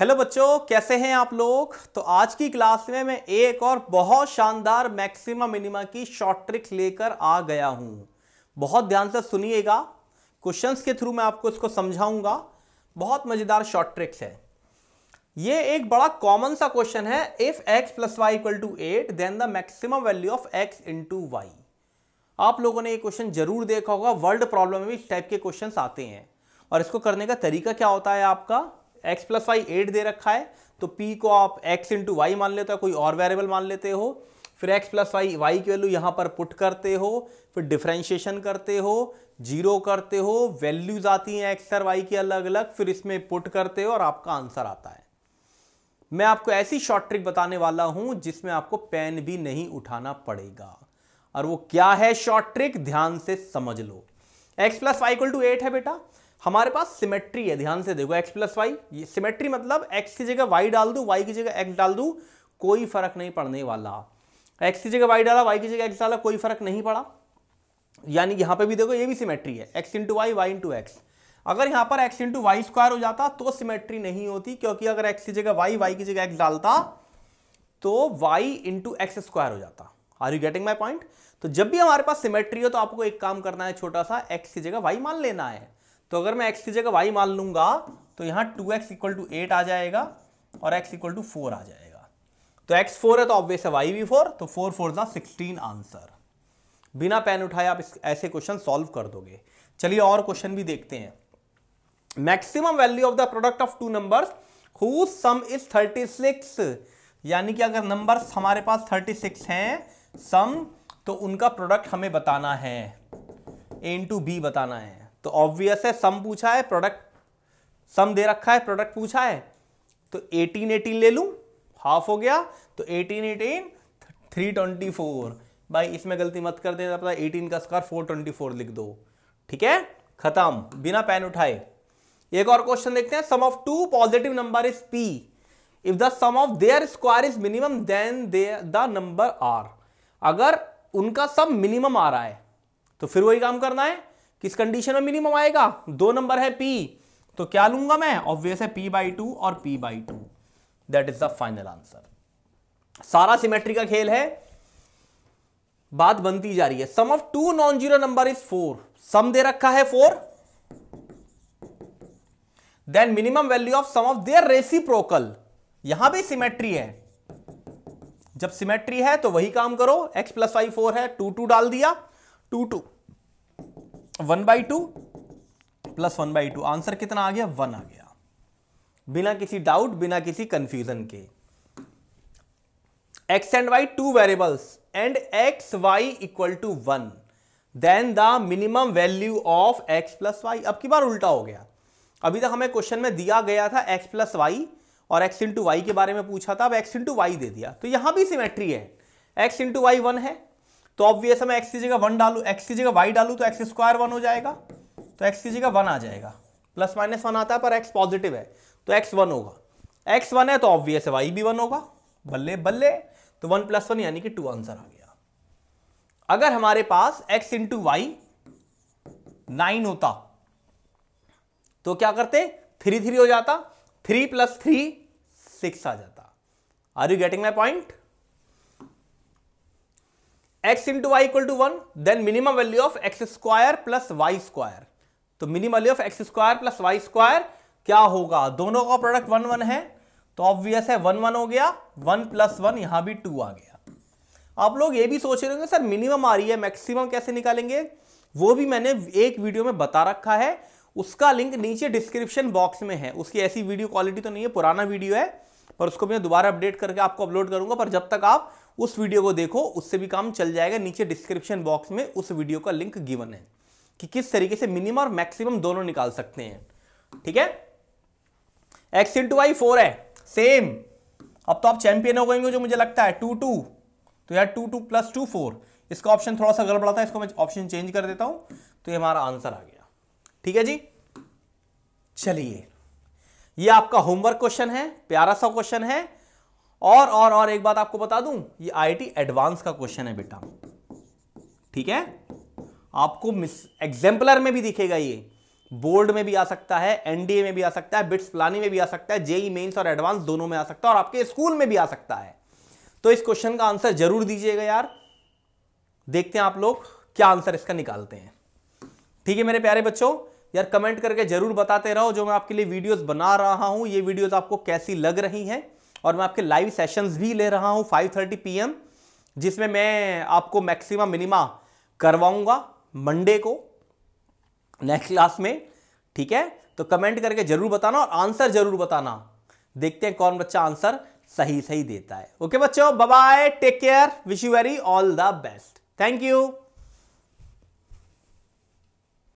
hello बच्चों कैसे हैं आप लोग तो आज की क्लास में मैं एक और बहुत शानदार मैक्सिमा मिनिमा की शॉर्ट ट्रिक लेकर आ गया हूं बहुत ध्यान से सुनिएगा क्वेश्चंस के थ्रू मैं आपको इसको समझाऊंगा बहुत मज़ेदार शॉर्ट ट्रिक्स है ये एक बड़ा कॉमन सा क्वेश्चन है if X plus Y equal to eight then the maximum value of X in Y आप लोगों ने ये क्वेश्चन जरूर देखा होगा वर्ल्ड प्रॉब्लम में भी इस टाइप के क्वेश्चन आते हैं और इसको करने का तरीका क्या होता है आपका x प्लस वाई एट दे रखा है तो p को आप x इंटू वाई मान लेते हो कोई और वेरिएबल मान लेते हो फिर x प्लस वाई वाई की वैल्यू यहाँ पर पुट करते हो फिर डिफ्रेंशिएशन करते हो जीरो करते हो वैल्यूज आती हैं एक्स और वाई की अलग अलग फिर इसमें पुट करते हो और आपका आंसर आता है मैं आपको ऐसी शॉर्ट ट्रिक बताने वाला हूँ जिसमें आपको पेन भी नहीं उठाना पड़ेगा और वो क्या है शॉर्ट ट्रिक ध्यान से समझ लो X plus Y equal to eight है बेटा हमारे पास सिमेट्री है ध्यान से देखो x प्लस वाई सिमेट्री मतलब x की जगह y डाल दू y की जगह x डाल दू कोई फर्क नहीं पड़ने वाला x की जगह y डाला y की जगह x डाला कोई फर्क नहीं पड़ा यानी यहां पे भी देखो ये भी सिमेट्री है x into Y Y into X अगर यहां पर x इंटू वाई स्क्वायर हो जाता तो सिमेट्री नहीं होती क्योंकि अगर x की जगह y y की जगह x डालता तो y इंटू एक्स स्क्वायर हो जाता are you getting my point तो जब भी हमारे पास सिमेट्री हो तो आपको एक काम करना है छोटा सा एक्स की जगह वाई मान लेना है तो अगर मैं एक्स की जगह वाई मान लूंगा तो यहाँ two X equal to eight आ जाएगा और एक्स इक्वल टू फोर आ जाएगा तो एक्स फोर है तो ऑब्वियस है वाई भी फोर तो फोर फोर था सिक्सटीन आंसर बिना पेन उठाए आप ऐसे क्वेश्चन सॉल्व कर दोगे चलिए और क्वेश्चन भी देखते हैं maximum value of the product of two number sum is 36 यानी कि अगर नंबर्स हमारे पास 36 हैं सम तो उनका प्रोडक्ट हमें बताना है ए इंटू बी बताना है तो ऑब्वियस है सम पूछा है प्रोडक्ट सम दे रखा है प्रोडक्ट पूछा है तो एटीन एटीन ले लू हाफ हो गया तो eighteen eighteen three twenty four भाई इसमें गलती मत कर देना पता 18 का स्क्वायर फोर ट्वेंटी फोर लिख दो ठीक है खत्म बिना पेन उठाए एक और क्वेश्चन देखते हैं sum of two positive number is P if the sum of their square is minimum then the number are अगर उनका सम मिनिमम आ रहा है तो फिर वही काम करना है किस कंडीशन में मिनिमम आएगा दो नंबर है पी तो क्या लूंगा मैं ऑब्वियस है पी बाई टू और P by two that is the final answer सारा सिमेट्री का खेल है बात बनती जा रही है sum of two non zero number is four sum दे रखा है four then minimum value of sum of their reciprocal यहां भी सिमेट्री है जब सिमेट्री है तो वही काम करो x प्लस वाई फोर है टू टू डाल दिया two two one by two plus one by two answer कितना आ गया वन आ गया बिना किसी डाउट बिना किसी कंफ्यूजन के x and y two variables and x y equal to one then the minimum value of x plus y अब की बार उल्टा हो गया अभी तक हमें क्वेश्चन में दिया गया था एक्स प्लस वाई और एक्स इंटू वाई के बारे में पूछा था अब एक्स इंटू वाई दे दिया तो यहां भी सिमेट्री है एक्स इंटू वाई वन है तो ऑब्वियस है मैं एक्स की जगह वन डालू एक्स की जगह वाई डालू तो एक्स स्क्वायर वन हो जाएगा तो एक्स की जगह वन आ जाएगा प्लस माइनस वन आता है पर एक्स पॉजिटिव है तो एक्स वन होगा एक्स वन है तो ऑब्वियस है वाई भी वन होगा बल्ले बल्ले तो वन प्लस वन यानी कि टू आंसर आ गया अगर हमारे पास एक्स इंटू वाई नाइन होता तो क्या करते थ्री थ्री हो जाता थ्री प्लस थ्री सिक्स आ जाता are you getting my point x into y equal to one then minimum value of x square plus y square तो minimum value of x square plus y square क्या होगा दोनों का product one one है तो obvious है one one हो गया वन plus वन यहां भी टू आ गया आप लोग ये भी सोच रहे होंगे सर मिनिमम आ रही है मैक्सिमम कैसे निकालेंगे वो भी मैंने एक वीडियो में बता रखा है उसका लिंक नीचे डिस्क्रिप्शन बॉक्स में है उसकी ऐसी वीडियो क्वालिटी तो नहीं है पुराना वीडियो है पर उसको मैं दोबारा अपडेट करके आपको अपलोड करूंगा पर जब तक आप उस वीडियो को देखो उससे भी काम चल जाएगा नीचे डिस्क्रिप्शन बॉक्स में उस वीडियो का लिंक गिवन है कि किस तरीके से मिनिमम और मैक्सिमम दोनों निकाल सकते हैं ठीक है एक्स इंटू वाई फोर है सेम अब तो आप चैंपियन हो गएंगे जो मुझे लगता है टू टू तो यार two two plus two four इसका ऑप्शन थोड़ा सा गड़बड़ा था इसको मैं ऑप्शन चेंज कर देता हूं तो ये हमारा आंसर आ गया ठीक है जी चलिए ये आपका होमवर्क क्वेश्चन है प्यारा सा क्वेश्चन है और और और एक बात आपको बता दूं ये आईटी एडवांस का क्वेश्चन है बेटा ठीक है आपको मिस एग्जाम्पलर में भी दिखेगा ये बोर्ड में भी आ सकता है एनडीए में भी आ सकता है बिट्स प्लानी में भी आ सकता है जेई मेन्स e और एडवांस दोनों में आ सकता है और आपके स्कूल में भी आ सकता है तो इस क्वेश्चन का आंसर जरूर दीजिएगा यार देखते हैं आप लोग क्या आंसर इसका निकालते हैं ठीक है मेरे प्यारे बच्चों यार कमेंट करके जरूर बताते रहो जो मैं आपके लिए वीडियोस बना रहा हूं ये वीडियोस आपको कैसी लग रही हैं और मैं आपके लाइव सेशंस भी ले रहा हूँ 5:30 पीएम जिसमें मैं आपको मैक्सिमम मिनिमा करवाऊंगा मंडे को नेक्स्ट क्लास में ठीक है तो कमेंट करके जरूर बताना और आंसर जरूर बताना देखते हैं कौन बच्चा आंसर सही सही देता है ओके बच्चों bye take care wish you very all the best thank you